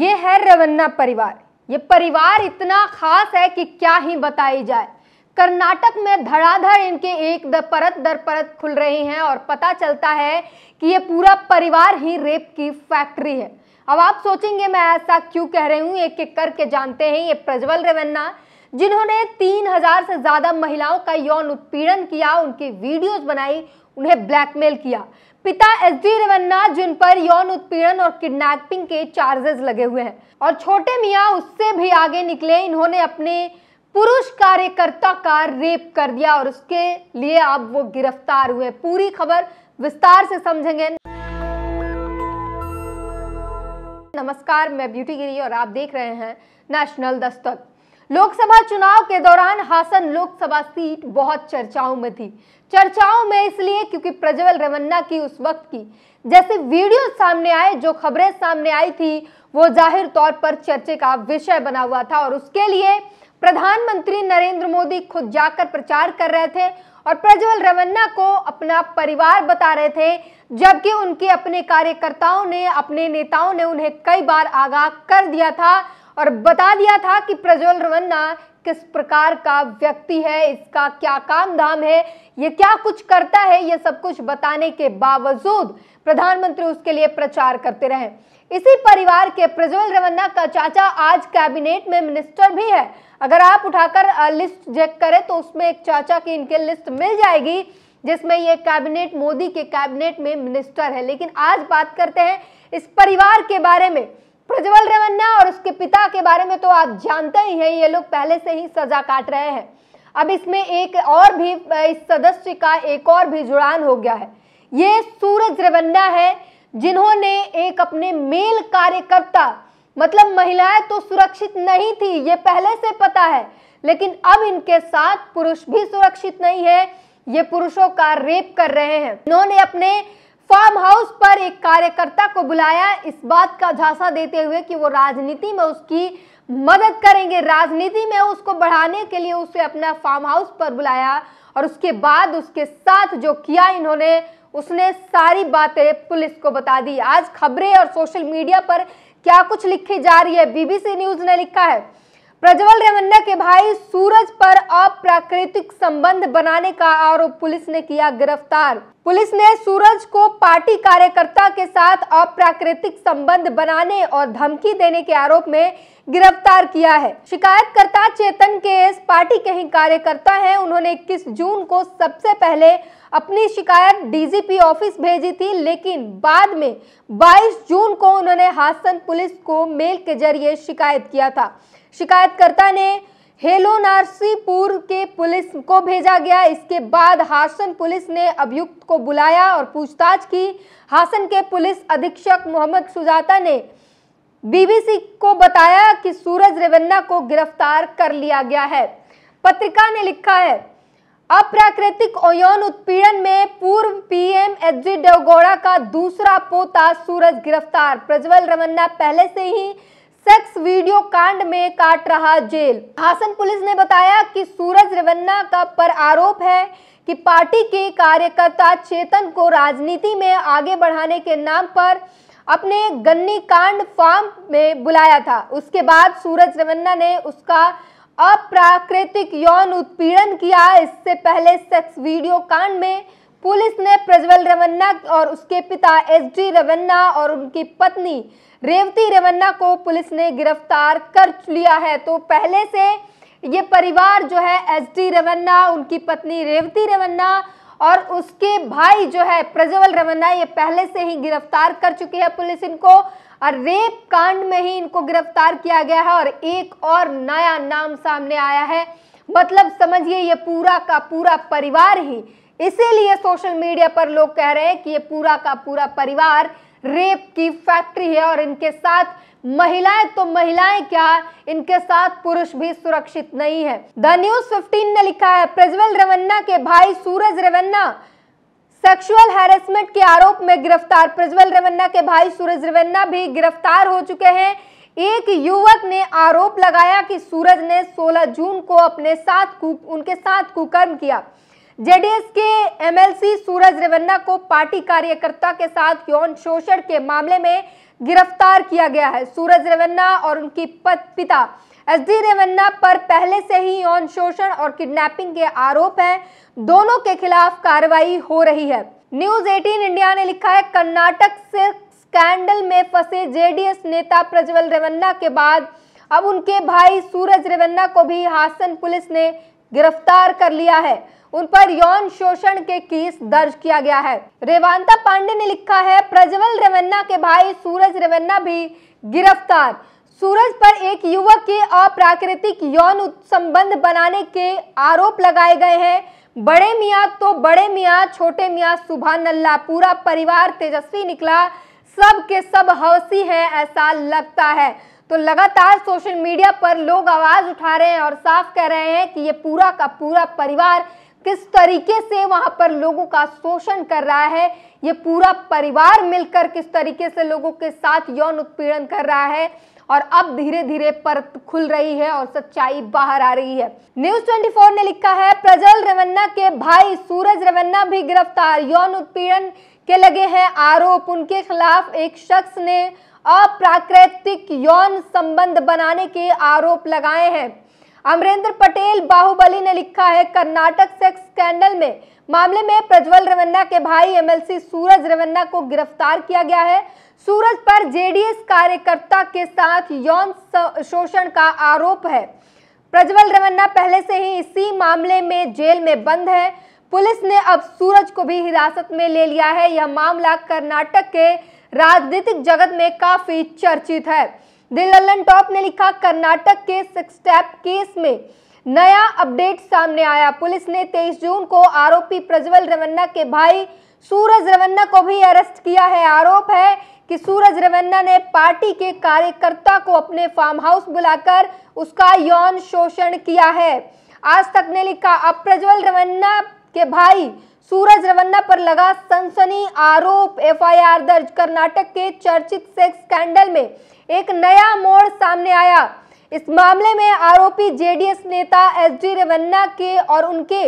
ये है रवन्ना परिवार ये परिवार इतना खास है कि क्या ही बताई जाए कर्नाटक में धड़ाधड़ इनके एक दर परत दर परत खुल रहे हैं और पता चलता है कि ये पूरा परिवार ही रेप की फैक्ट्री है अब आप सोचेंगे मैं ऐसा क्यों कह रही हूँ एक एक करके जानते हैं ये प्रज्वल रेवन्ना जिन्होंने तीन हजार से ज़्यादा महिलाओं का यौन उत्पीड़न किया उनकी वीडियोस बनाई उन्हें ब्लैकमेल किया पिता एस डी रेवन्ना जिन पर यौन उत्पीड़न और किडनैपिंग के चार्जेस लगे हुए हैं और छोटे मियाँ उससे भी आगे निकले इन्होंने अपने पुरुष कार्यकर्ता का रेप कर दिया और उसके लिए अब वो गिरफ्तार हुए पूरी खबर विस्तार से समझेंगे नमस्कार मैं ब्यूटी गिरी और आप देख रहे हैं नेशनल दस्तक लोकसभा चुनाव के दौरान हासन लोकसभा सीट बहुत चर्चाओं में थी चर्चाओं में इसलिए क्योंकि प्रज्वल रेवन्ना की उस वक्त की जैसे वीडियो सामने आए जो खबरें सामने आई थी वो जाहिर तौर पर चर्चे का विषय बना हुआ था और उसके लिए प्रधानमंत्री नरेंद्र मोदी खुद जाकर प्रचार कर रहे थे और प्रज्वल रेवन्ना को अपना परिवार बता रहे थे जबकि उनके अपने कार्यकर्ताओं ने अपने नेताओं ने उन्हें कई बार आगाह कर दिया था और बता दिया था कि प्रज्वल रवन्ना किस प्रकार का व्यक्ति है इसका क्या काम धाम है ये क्या कुछ करता है ये सब कुछ बताने के बावजूद प्रधानमंत्री उसके लिए प्रचार करते रहे इसी परिवार के प्रज्वल रवन्ना का चाचा आज कैबिनेट में मिनिस्टर भी है अगर आप उठाकर लिस्ट चेक करें तो उसमें एक चाचा की इनके लिस्ट मिल जाएगी जिसमें ये कैबिनेट मोदी के कैबिनेट में मिनिस्टर है लेकिन आज बात करते हैं इस परिवार के बारे में प्रज्वल रेवन्ना और उसके पिता के बारे में तो आप जानते ही हैं ये लोग पहले से ही सजा काट रहे हैं अब इसमें एक और भी इस सदस्य का एक और भी जुड़ान हो गया है ये सूरज रेवन्ना है जिन्होंने एक अपने मेल कार्यकर्ता मतलब महिलाएं तो सुरक्षित नहीं थी ये पहले से पता है लेकिन अब इनके साथ पुरुष भी सुरक्षित नहीं है ये पुरुषों का रेप कर रहे हैं इन्होंने अपने फार्म हाउस पर एक कार्यकर्ता को बुलाया इस बात का झांसा देते हुए कि वो राजनीति में उसकी मदद करेंगे राजनीति में उसको बढ़ाने के लिए उसे अपना फार्म हाउस पर बुलाया और उसके बाद उसके साथ जो किया इन्होंने उसने सारी बातें पुलिस को बता दी आज खबरें और सोशल मीडिया पर क्या कुछ लिखी जा रही है बीबीसी न्यूज ने लिखा है प्रज्वल रेवन्ना के भाई सूरज पर अप्राकृतिक संबंध बनाने का आरोप पुलिस ने किया गिरफ्तार पुलिस ने सूरज को पार्टी कार्यकर्ता के साथ अप्राकृतिक संबंध बनाने और धमकी देने के आरोप में गिरफ्तार किया है शिकायतकर्ता चेतन के इस पार्टी के ही कार्यकर्ता हैं उन्होंने 21 जून को सबसे पहले अपनी शिकायत डीजीपी ऑफिस भेजी थी लेकिन बाद में 22 जून को उन्होंने हासन पुलिस को मेल के जरिए शिकायत किया था शिकायतकर्ता ने हेलो नारसीपुर के पुलिस को भेजा गया इसके बाद हासन पुलिस ने अभियुक्त को बुलाया और पूछताछ की हासन के पुलिस अधीक्षक मोहम्मद सुजाता ने बीबीसी को बताया कि सूरज रेवन्ना को गिरफ्तार कर लिया गया है पत्रिका ने लिखा है अप्राकृतिक ओयौन उत्पीड़न में पूर्व पीएम एच का दूसरा पोता सूरज गिरफ्तार प्रज्वल रमन्ना पहले से ही सेक्स वीडियो कांड में काट रहा जेल हासन पुलिस ने बताया कि सूरज रेवन्ना का पर आरोप है कि पार्टी के कार्यकर्ता चेतन को राजनीति में आगे बढ़ाने के नाम पर अपने गन्नी कांड फार्म में बुलाया था उसके बाद सूरज रेवन्ना ने उसका अप्राकृतिक यौन उत्पीड़न किया इससे पहले सेक्स वीडियो कांड में पुलिस ने प्रज्वल रवन्ना और उसके पिता एस डी रवन्ना और उनकी पत्नी रेवती रवन्ना को पुलिस ने गिरफ्तार कर लिया है तो पहले से ये परिवार जो है एस डी रवन्ना उनकी पत्नी रेवती रवन्ना और उसके भाई जो है प्रज्वल रवन्ना ये पहले से ही गिरफ्तार कर चुकी है पुलिस इनको और रेप कांड में ही इनको गिरफ्तार किया गया है और एक और नया नाम सामने आया है मतलब समझिए ये पूरा का पूरा परिवार ही इसीलिए सोशल मीडिया पर लोग कह रहे हैं कि ये पूरा का पूरा परिवार रेप की फैक्ट्री है और इनके साथ महिलाएं तो महिलाएं क्या इनके साथ पुरुष भी सुरक्षित नहीं है द न्यूज 15 ने लिखा है प्रज्वल रेवन्ना के भाई सूरज रेवन्ना सेक्सुअल हैरेसमेंट के आरोप में गिरफ्तार प्रज्वल रेवन्ना के भाई सूरज रेवन्ना भी गिरफ्तार हो चुके हैं एक युवक ने आरोप लगाया कि सूरज ने 16 जून को अपने साथ उनके साथ कुकर्म किया जेडीएस के एमएलसी सूरज रेवन्ना को पार्टी कार्यकर्ता के साथ यौन शोषण के मामले में गिरफ्तार किया गया है सूरज रेवन्ना और उनकी पिता एस डी रेवन्ना पर पहले से ही यौन शोषण और किडनैपिंग के आरोप हैं दोनों के खिलाफ कार्रवाई हो रही है न्यूज 18 इंडिया ने लिखा है कर्नाटक से स्कैंडल में फंसे जेडीएस नेता प्रज्वल रेवन्ना के बाद अब उनके भाई सूरज रेवन्ना को भी हासन पुलिस ने गिरफ्तार कर लिया है उन पर यौन शोषण के केस दर्ज किया गया है रेवांता पांडे ने लिखा है प्रज्वल रेवन्ना के भाई सूरज रेवन्ना भी गिरफ्तार सूरज पर एक युवक के अप्राकृतिक यौन संबंध बनाने के आरोप लगाए गए हैं बड़े मियाँ तो बड़े मियाँ छोटे मियाँ सुबह नल्ला पूरा परिवार तेजस्वी निकला सब के सब हौसी है ऐसा लगता है तो लगातार सोशल मीडिया पर लोग आवाज उठा रहे हैं और साफ कह रहे हैं कि ये पूरा का पूरा परिवार किस तरीके से वहां पर लोगों का शोषण कर रहा है ये पूरा परिवार मिलकर किस तरीके से लोगों के साथ यौन उत्पीड़न कर रहा है और अब धीरे धीरे परत खुल रही है और सच्चाई बाहर आ रही है न्यूज 24 ने लिखा है प्रजल रेवन्ना के भाई सूरज रेवन्ना भी गिरफ्तार यौन उत्पीड़न के लगे हैं आरोप उनके खिलाफ एक शख्स ने अप्राकृतिक यौन संबंध बनाने के आरोप लगाए हैं अमरेंद्र पटेल बाहुबली ने लिखा है कर्नाटक सेक्स स्कैंडल में मामले में प्रज्वल रवन्ना के भाई एमएलसी सूरज रवन्ना को गिरफ्तार किया गया है सूरज पर जेडीएस कार्यकर्ता के साथ यौन शोषण का आरोप है प्रज्वल रवन्ना पहले से ही इसी मामले में जेल में बंद है पुलिस ने अब सूरज को भी हिरासत में ले लिया है यह मामला कर्नाटक के राजनीतिक जगत में काफी चर्चित है दिल्लन टॉप ने लिखा कर्नाटक के सिक्स सिक्सटेप केस में नया अपडेट सामने आया पुलिस ने 23 जून को आरोपी प्रज्वल रवन्ना के भाई सूरज रवन्ना को भी अरेस्ट किया है आरोप है कि सूरज रवन्ना ने पार्टी के कार्यकर्ता को अपने फार्म हाउस बुलाकर उसका यौन शोषण किया है आज तक ने लिखा अब प्रज्वल रवन्ना के भाई सूरज रवन्ना पर लगा सनसनी आरोप एफआईआर दर्ज कर्नाटक के चर्चित सेक्स स्कैंडल में एक नया मोड़ सामने आया इस मामले में आरोपी जेडीएस नेता एसडी रेवन्ना के और उनके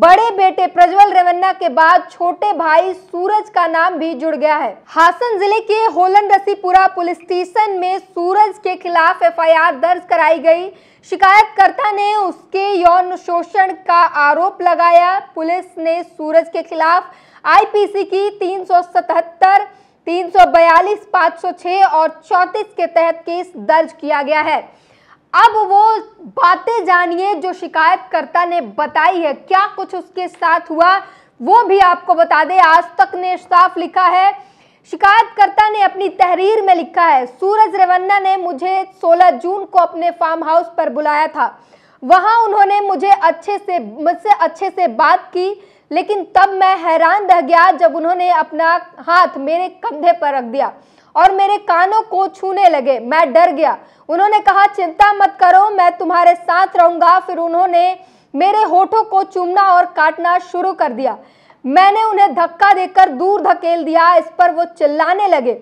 बड़े बेटे प्रज्वल रेवन्ना के बाद छोटे भाई सूरज का नाम भी जुड़ गया है हासन जिले के होलन रसीपुरा पुलिस स्टेशन में सूरज के खिलाफ एफआईआर दर्ज कराई गई शिकायतकर्ता ने उसके यौन शोषण का आरोप लगाया पुलिस ने सूरज के खिलाफ आईपीसी की 377, 342, 506 और 34 के तहत केस दर्ज किया गया है अब वो बातें जानिए जो शिकायतकर्ता ने बताई है क्या कुछ उसके साथ हुआ वो भी आपको बता दें आज तक ने साफ लिखा है शिकायतकर्ता ने अपनी तहरीर में लिखा है सूरज रेवन्ना ने मुझे 16 जून को अपने फार्म हाउस पर बुलाया था वहां उन्होंने मुझे अच्छे से मुझसे अच्छे से बात की लेकिन तब मैं हैरान रह गया जब उन्होंने अपना हाथ मेरे कंधे पर रख दिया और मेरे कानों को छूने लगे मैं डर गया उन्होंने कहा चिंता मत करो मैं तुम्हारे साथ रहूंगा फिर उन्होंने मेरे होठों को चूमना और काटना शुरू कर दिया मैंने उन्हें धक्का देकर दूर धकेल दिया इस पर वो चिल्लाने लगे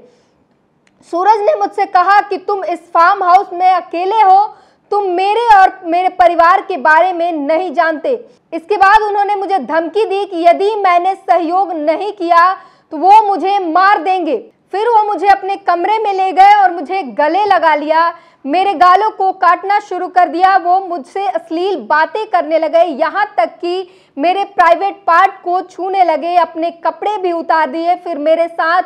सूरज ने मुझसे कहा कि तुम इस फार्म हाउस में अकेले हो तुम मेरे और मेरे परिवार के बारे में नहीं जानते इसके बाद उन्होंने मुझे धमकी दी कि यदि मैंने सहयोग नहीं किया तो वो मुझे मार देंगे फिर वो मुझे अपने कमरे में ले गए और मुझे गले लगा लिया मेरे गालों को काटना शुरू कर दिया वो मुझसे अश्लील बातें करने लगे यहाँ तक कि मेरे प्राइवेट पार्ट को छूने लगे अपने कपड़े भी उतार दिए फिर मेरे साथ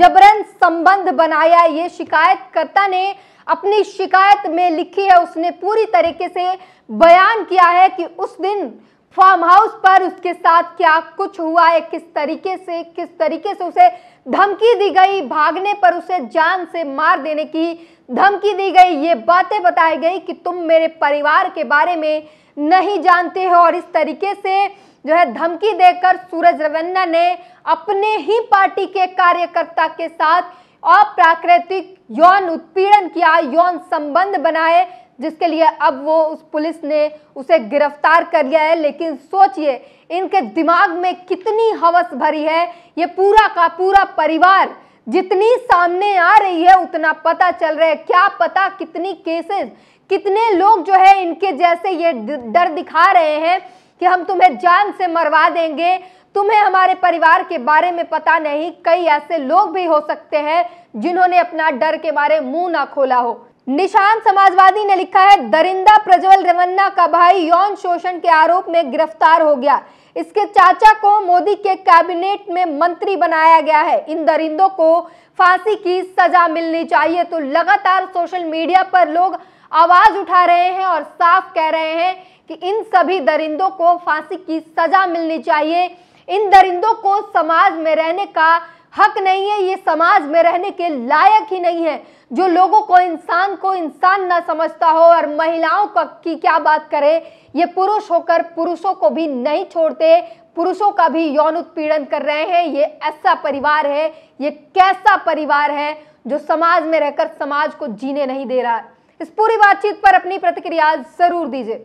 जबरन संबंध बनाया ये शिकायतकर्ता ने अपनी शिकायत में लिखी है उसने पूरी तरीके से बयान किया है कि उस दिन फार्म हाउस पर उसके साथ क्या कुछ हुआ है किस तरीके से किस तरीके से उसे धमकी दी गई भागने पर उसे जान से मार देने की धमकी दी गई ये बातें बताई गई कि तुम मेरे परिवार के बारे में नहीं जानते हो और इस तरीके से जो है धमकी देकर सूरज रवन्ना ने अपने ही पार्टी के कार्यकर्ता के साथ अप्राकृतिक यौन उत्पीड़न किया यौन संबंध बनाए जिसके लिए अब वो उस पुलिस ने उसे गिरफ्तार कर लिया है लेकिन सोचिए इनके दिमाग में कितनी हवस भरी है ये पूरा का पूरा परिवार जितनी सामने आ रही है उतना पता चल रहा है क्या पता कितनी केसेस कितने लोग जो है इनके जैसे ये डर दिखा रहे हैं कि हम तुम्हें जान से मरवा देंगे तुम्हें हमारे परिवार के बारे में पता नहीं कई ऐसे लोग भी हो सकते हैं जिन्होंने अपना डर के बारे मुंह ना खोला हो निशान समाजवादी ने लिखा है दरिंदा प्रज्वल रमन्ना का भाई यौन शोषण के आरोप में गिरफ्तार हो गया इसके चाचा को मोदी के कैबिनेट में मंत्री बनाया गया है इन दरिंदों को फांसी की सजा मिलनी चाहिए तो लगातार सोशल मीडिया पर लोग आवाज उठा रहे हैं और साफ कह रहे हैं कि इन सभी दरिंदों को फांसी की सजा मिलनी चाहिए इन दरिंदों को समाज में रहने का हक नहीं है ये समाज में रहने के लायक ही नहीं है जो लोगों को इंसान को इंसान ना समझता हो और महिलाओं का की क्या बात करें ये पुरुष होकर पुरुषों को भी नहीं छोड़ते पुरुषों का भी यौन उत्पीड़न कर रहे हैं ये ऐसा परिवार है ये कैसा परिवार है जो समाज में रहकर समाज को जीने नहीं दे रहा है इस पूरी बातचीत पर अपनी प्रतिक्रिया जरूर दीजिए